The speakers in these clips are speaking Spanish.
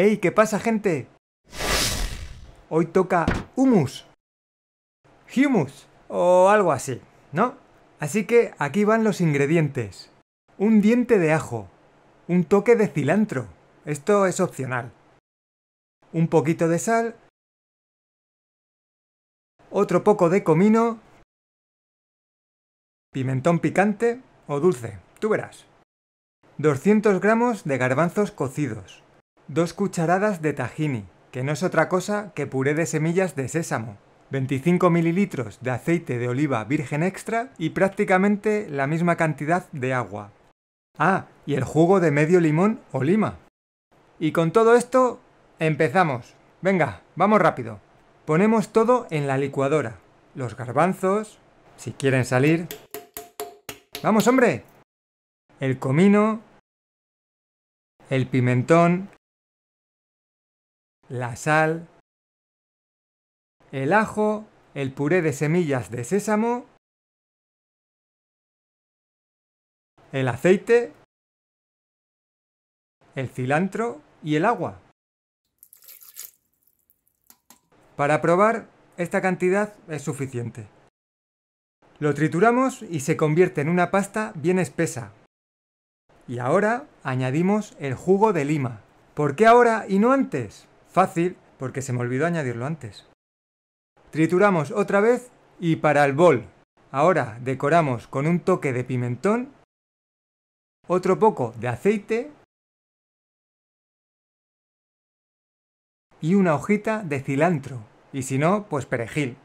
¡Ey! ¿Qué pasa, gente? Hoy toca humus. Humus. O algo así, ¿no? Así que aquí van los ingredientes. Un diente de ajo. Un toque de cilantro. Esto es opcional. Un poquito de sal. Otro poco de comino. Pimentón picante o dulce, tú verás. 200 gramos de garbanzos cocidos. Dos cucharadas de tahini, que no es otra cosa que puré de semillas de sésamo, 25 mililitros de aceite de oliva virgen extra y prácticamente la misma cantidad de agua. Ah, y el jugo de medio limón o lima. Y con todo esto, empezamos. Venga, vamos rápido. Ponemos todo en la licuadora. Los garbanzos, si quieren salir. ¡Vamos, hombre! El comino, el pimentón, la sal, el ajo, el puré de semillas de sésamo, el aceite, el cilantro y el agua. Para probar, esta cantidad es suficiente. Lo trituramos y se convierte en una pasta bien espesa. Y ahora añadimos el jugo de lima. ¿Por qué ahora y no antes? Fácil, porque se me olvidó añadirlo antes. Trituramos otra vez y para el bol. Ahora decoramos con un toque de pimentón, otro poco de aceite y una hojita de cilantro. Y si no, pues perejil.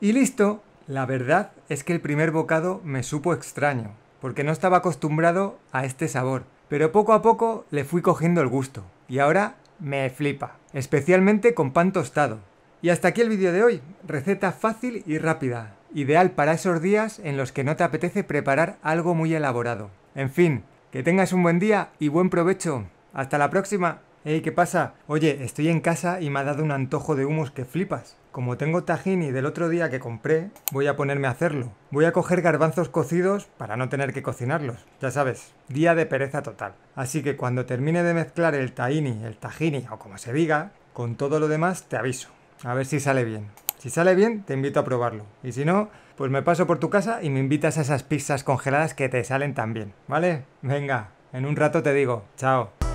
Y listo. La verdad es que el primer bocado me supo extraño, porque no estaba acostumbrado a este sabor. Pero poco a poco le fui cogiendo el gusto. Y ahora me flipa, especialmente con pan tostado. Y hasta aquí el vídeo de hoy, receta fácil y rápida, ideal para esos días en los que no te apetece preparar algo muy elaborado. En fin, que tengas un buen día y buen provecho. Hasta la próxima. Ey, ¿qué pasa? Oye, estoy en casa y me ha dado un antojo de humus que flipas. Como tengo tahini del otro día que compré, voy a ponerme a hacerlo. Voy a coger garbanzos cocidos para no tener que cocinarlos. Ya sabes, día de pereza total. Así que cuando termine de mezclar el tahini, el tahini o como se diga, con todo lo demás te aviso. A ver si sale bien. Si sale bien, te invito a probarlo. Y si no, pues me paso por tu casa y me invitas a esas pizzas congeladas que te salen tan bien. ¿Vale? Venga, en un rato te digo. Chao.